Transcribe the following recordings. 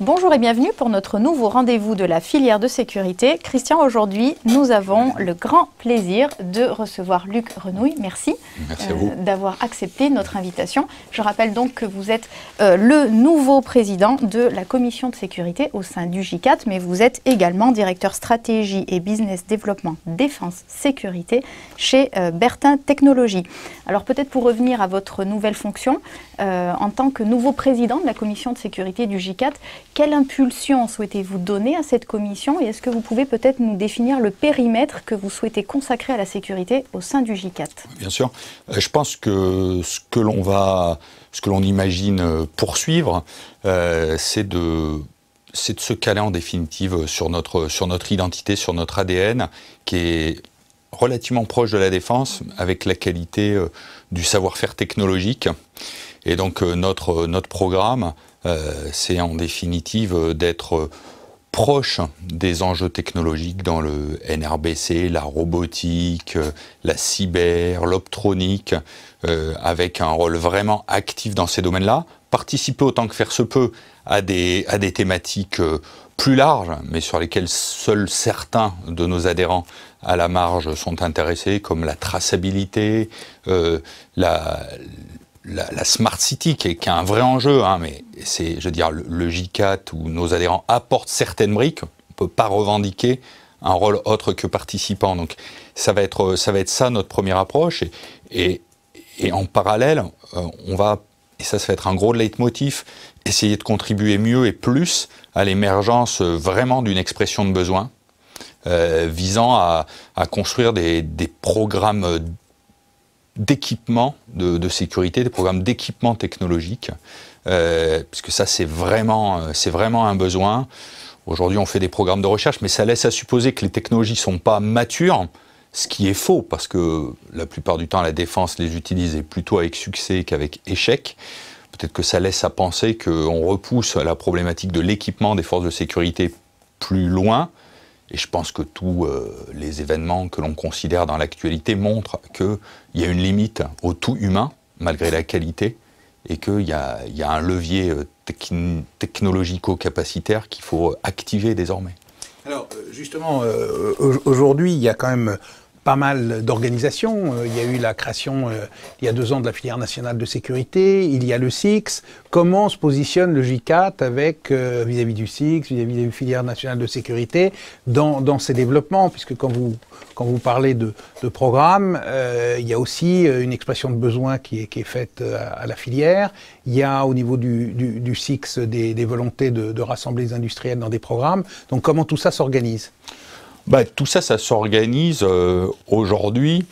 Bonjour et bienvenue pour notre nouveau rendez-vous de la filière de sécurité. Christian, aujourd'hui, nous avons le grand plaisir de recevoir Luc Renouille. Merci, euh, d'avoir accepté notre invitation. Je rappelle donc que vous êtes euh, le nouveau président de la commission de sécurité au sein du J4, mais vous êtes également directeur stratégie et business développement défense sécurité chez euh, Bertin Technologies. Alors peut-être pour revenir à votre nouvelle fonction, en tant que nouveau président de la commission de sécurité du GICAT, quelle impulsion souhaitez-vous donner à cette commission et est-ce que vous pouvez peut-être nous définir le périmètre que vous souhaitez consacrer à la sécurité au sein du G4 Bien sûr. Euh, je pense que ce que l'on va, ce que l'on imagine euh, poursuivre, euh, c'est de c'est de se caler en définitive sur notre, sur notre identité, sur notre ADN, qui est relativement proche de la défense, avec la qualité du savoir-faire technologique. Et donc notre, notre programme, euh, c'est en définitive euh, d'être euh, proche des enjeux technologiques dans le NRBC, la robotique, la cyber, l'optronique, avec un rôle vraiment actif dans ces domaines-là, participer autant que faire se peut à des, à des thématiques plus larges, mais sur lesquelles seuls certains de nos adhérents à la marge sont intéressés, comme la traçabilité, la, la, Smart City, qui est, un vrai enjeu, hein, mais c'est, je veux dire, le, le 4 où nos adhérents apportent certaines briques, on peut pas revendiquer un rôle autre que participant. Donc ça va être ça, va être ça notre première approche. Et, en parallèle, euh, on va, et ça, ça va être un gros leitmotiv, essayer de contribuer mieux et plus à l'émergence vraiment d'une expression de besoin. Euh, visant à, construire des, des programmes d'équipement de, sécurité, des programmes d'équipement technologique, euh, puisque ça c'est vraiment, euh, c'est vraiment un besoin. Aujourd'hui on fait des programmes de recherche, mais ça laisse à supposer que les technologies ne sont pas matures, ce qui est faux, parce que la plupart du temps la défense les utilise plutôt avec succès qu'avec échec. Peut-être que ça laisse à penser qu'on repousse la problématique de l'équipement des forces de sécurité plus loin, et je pense que tous euh, les événements que l'on considère dans l'actualité montrent qu'il y a une limite au tout humain, malgré la qualité, et qu'il y, a, un levier euh, technologico-capacitaire qu'il faut activer désormais. Alors euh, justement, aujourd'hui, il y a quand même pas mal d'organisations. Euh, il y a eu la création, euh, il y a deux ans, de la filière nationale de sécurité. Il y a le SIX. Comment se positionne le G4 avec, euh, vis-à-vis du SIX, vis-à-vis de des filières nationales de sécurité, dans, dans ces développements Puisque quand vous, quand vous parlez de, de programme, il y a aussi une expression de besoin qui est, qui est faite à, la filière. Il y a au niveau du, du, SIX des, des volontés de, de rassembler les industriels dans des programmes. Donc comment tout ça s'organise bah, tout ça, ça s'organise euh, aujourd'hui.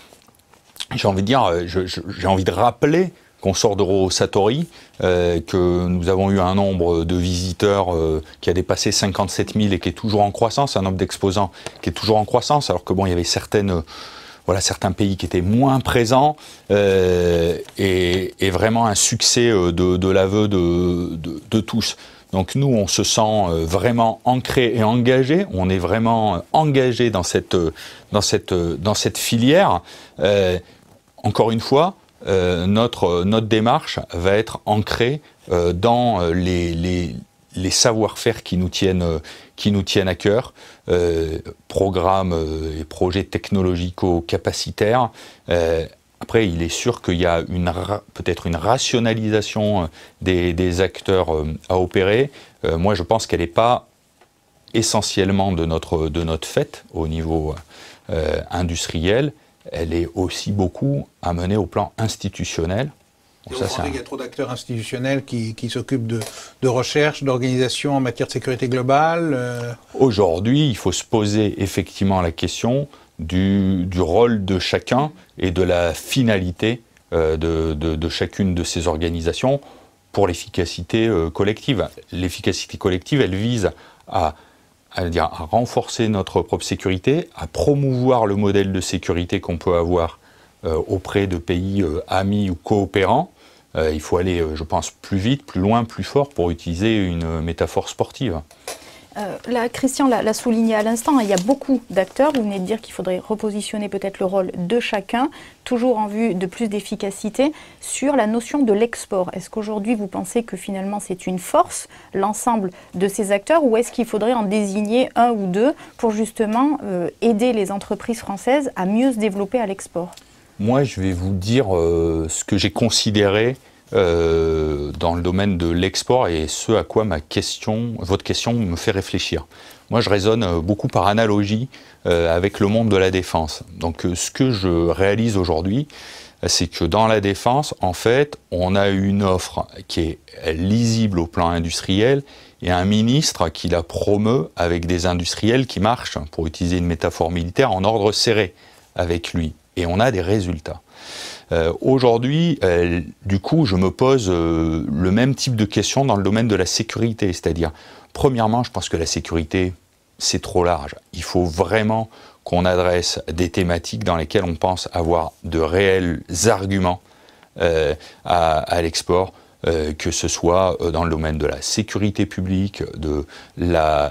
J'ai envie de dire, euh, j'ai envie de rappeler qu'on sort de Satori, euh, que nous avons eu un nombre de visiteurs qui a dépassé 57 000 et qui est toujours en croissance, un nombre d'exposants qui est toujours en croissance, alors que bon, il y avait certaines, voilà, certains pays qui étaient moins présents, et, vraiment un succès de, l'aveu de, tous. Donc nous, on se sent euh, vraiment ancré et engagé, on est vraiment euh, engagé dans cette, euh, dans cette, dans cette filière. encore une fois, notre, notre démarche va être ancrée dans les, les, savoir-faire qui, nous tiennent, qui nous tiennent à cœur, programmes et projets technologico-capacitaires après, il est sûr qu'il y a peut-être une rationalisation euh, des, acteurs euh, à opérer. Euh, moi, je pense qu'elle n'est pas essentiellement de notre, de notre fait au niveau industriel. Elle est aussi beaucoup amenée au plan institutionnel. Bon, ça, Il y a trop d'acteurs institutionnels qui, qui s'occupent de, de, recherche, d'organisation en matière de sécurité globale. Aujourd'hui, il faut se poser effectivement la question du, rôle de chacun et de la finalité euh, de, chacune de ces organisations pour l'efficacité euh, collective. L'efficacité collective, elle vise à, à, à renforcer notre propre sécurité, à promouvoir le modèle de sécurité qu'on peut avoir euh, auprès de pays amis ou coopérants. il faut aller, je pense, plus vite, plus loin, plus fort pour utiliser une métaphore sportive. Euh, là, Christian l'a souligné à l'instant, hein, il y a beaucoup d'acteurs. Vous venez de dire qu'il faudrait repositionner peut-être le rôle de chacun, toujours en vue de plus d'efficacité, sur la notion de l'export. Est-ce qu'aujourd'hui, vous pensez que finalement c'est une force, l'ensemble de ces acteurs, ou est-ce qu'il faudrait en désigner un ou deux pour justement euh, aider les entreprises françaises à mieux se développer à l'export Moi, je vais vous dire euh, ce que j'ai considéré euh, dans le domaine de l'export et ce à quoi ma question, votre question me fait réfléchir. Moi, je raisonne euh, beaucoup par analogie euh, avec le monde de la défense. Donc, ce que je réalise aujourd'hui, c'est que dans la défense, en fait, on a une offre qui est lisible au plan industriel et un ministre qui la promeut avec des industriels qui marchent, pour utiliser une métaphore militaire, en ordre serré avec lui. Et on a des résultats. Euh, aujourd'hui, euh, du coup, je me pose euh, le même type de questions dans le domaine de la sécurité, c'est-à-dire, premièrement, je pense que la sécurité, c'est trop large. Il faut vraiment qu'on adresse des thématiques dans lesquelles on pense avoir de réels arguments à, l'export. que ce soit dans le domaine de la sécurité publique, de la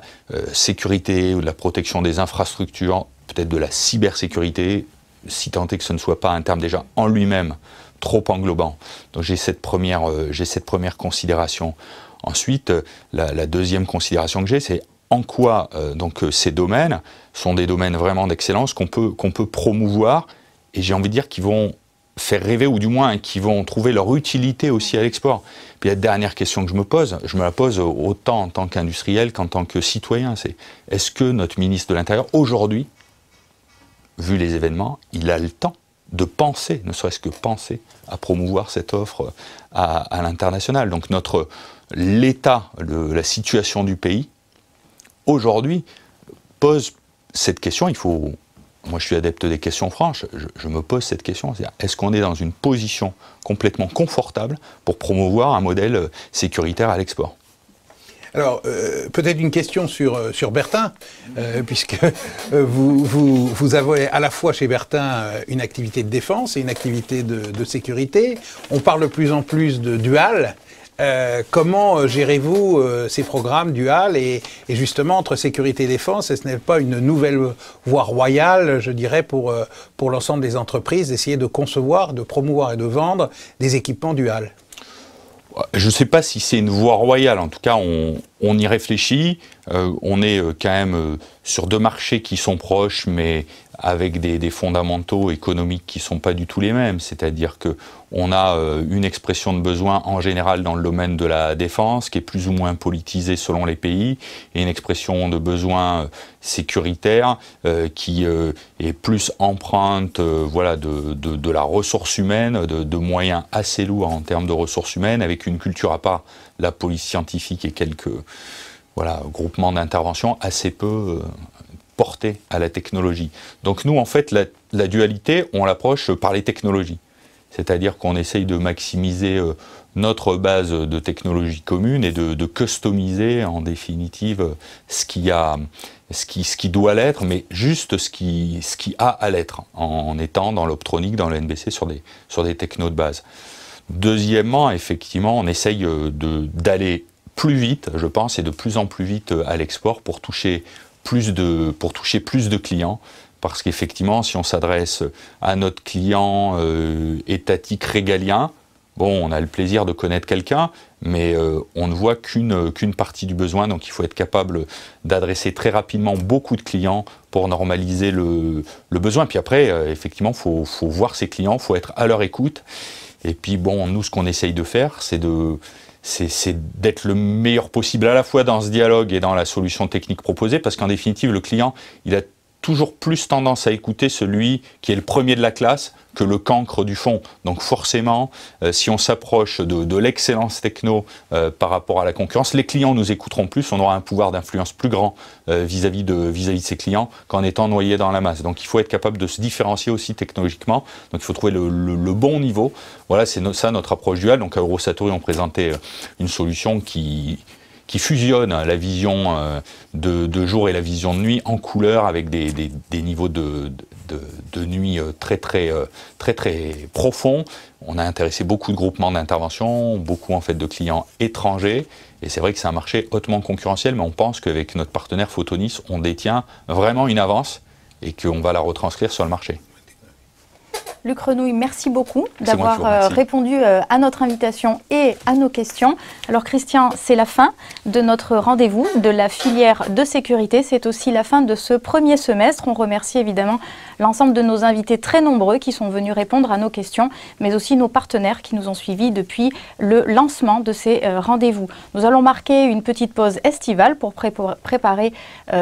sécurité ou de la protection des infrastructures, peut-être de la cybersécurité, si tant est que ce ne soit pas un terme déjà en lui-même trop englobant. Donc j'ai cette, première, euh, cette première considération. Ensuite, euh, la, deuxième considération que j'ai, c'est en quoi euh, donc ces domaines sont des domaines vraiment d'excellence qu'on peut, qu'on peut promouvoir et j'ai envie de dire qu'ils vont faire rêver ou du moins qu'ils vont trouver leur utilité aussi à l'export. Puis la dernière question que je me pose, je me la pose autant en tant qu'industriel qu'en tant que citoyen, c'est est-ce que notre ministre de l'Intérieur aujourd'hui vu les événements, il a le temps de penser, ne serait-ce que penser, à promouvoir cette offre à, l'international. Donc notre l'état, la situation du pays aujourd'hui pose cette question. Il faut, moi je suis adepte des questions franches. Je, me pose cette question est-ce qu'on est dans une position complètement confortable pour promouvoir un modèle sécuritaire à l'export alors, euh, peut-être une question sur, euh, Bertin, euh, puisque vous, avez à la fois chez Bertin une activité de défense et une activité de, sécurité. On parle de plus en plus de dual. comment gérez-vous ces programmes dual et, justement entre sécurité et défense ce n'est pas une nouvelle voie royale, je dirais, pour, pour l'ensemble des entreprises d'essayer de concevoir, de promouvoir et de vendre des équipements dual je ne sais pas si c'est une voie royale, en tout cas, on, on y réfléchit. Euh, on est euh, quand même euh, sur deux marchés qui sont proches, mais avec des, fondamentaux économiques qui ne sont pas du tout les mêmes. C'est-à-dire que on a une expression de besoin en général dans le domaine de la défense, qui est plus ou moins politisée selon les pays, et une expression de besoin sécuritaire qui est plus empreinte voilà, de, la ressource humaine, de, moyens assez lourds en termes de ressources humaines, avec une culture à part la police scientifique et quelques groupements d'intervention assez peu euh, portés à la technologie. Donc nous, en fait, la, dualité, on l'approche par les technologies. C'est-à-dire qu'on essaye de maximiser euh, notre base de technologies communes et de, customiser en définitive euh, ce qui, doit l'être, mais juste ce qui, ce qui a à l'être, en, étant dans l'optronique, dans le NBC, sur des, sur des technos de base. Deuxièmement, effectivement, on essaye euh, d'aller plus vite, je pense, et de plus en plus vite euh, à l'export pour toucher plus de, pour toucher plus de clients. Parce qu'effectivement, si on s'adresse à notre client euh, étatique régalien, bon, on a le plaisir de connaître quelqu'un, mais on ne voit qu'une qu'une partie du besoin, donc il faut être capable d'adresser très rapidement beaucoup de clients pour normaliser le, besoin. Puis après, effectivement, il faut, faut voir ses clients, il faut être à leur écoute. Et puis bon, nous, ce qu'on essaye de faire, c'est de c'est d'être le meilleur possible à la fois dans ce dialogue et dans la solution technique proposée, parce qu'en définitive, le client, il a toujours plus tendance à écouter celui qui est le premier de la classe que le cancre du fond. Donc forcément, euh, si on s'approche de, l'excellence techno euh, par rapport à la concurrence, les clients nous écouteront plus, on aura un pouvoir d'influence plus grand euh, vis-à-vis de -vis de, vis de ses clients qu'en étant noyé dans la masse. Donc il faut être capable de se différencier aussi technologiquement, donc il faut trouver le, bon niveau. Voilà, c'est ça notre approche duale. Donc à ils on présentait une solution qui qui fusionne hein, la vision euh, de, jour et la vision de nuit en couleur avec des, niveaux de, nuit euh, très très, euh, très très profonds. On a intéressé beaucoup de groupements d'intervention, beaucoup en fait de clients étrangers. Et c'est vrai que c'est un marché hautement concurrentiel, mais on pense qu'avec notre partenaire Photonis, on détient vraiment une avance et qu'on va la retranscrire sur le marché. Luc Renouille, merci beaucoup d'avoir euh, répondu euh, à notre invitation et à nos questions. Alors Christian, c'est la fin de notre rendez-vous de la filière de sécurité. C'est aussi la fin de ce premier semestre. On remercie évidemment l'ensemble de nos invités très nombreux qui sont venus répondre à nos questions, mais aussi nos partenaires qui nous ont suivis depuis le lancement de ces euh, rendez-vous. Nous allons marquer une petite pause estivale pour préparer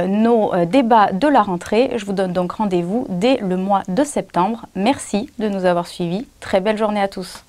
nos débats de la rentrée. Je vous donne donc rendez-vous dès le mois de septembre. Merci de nous avoir suivis. Très belle journée à tous.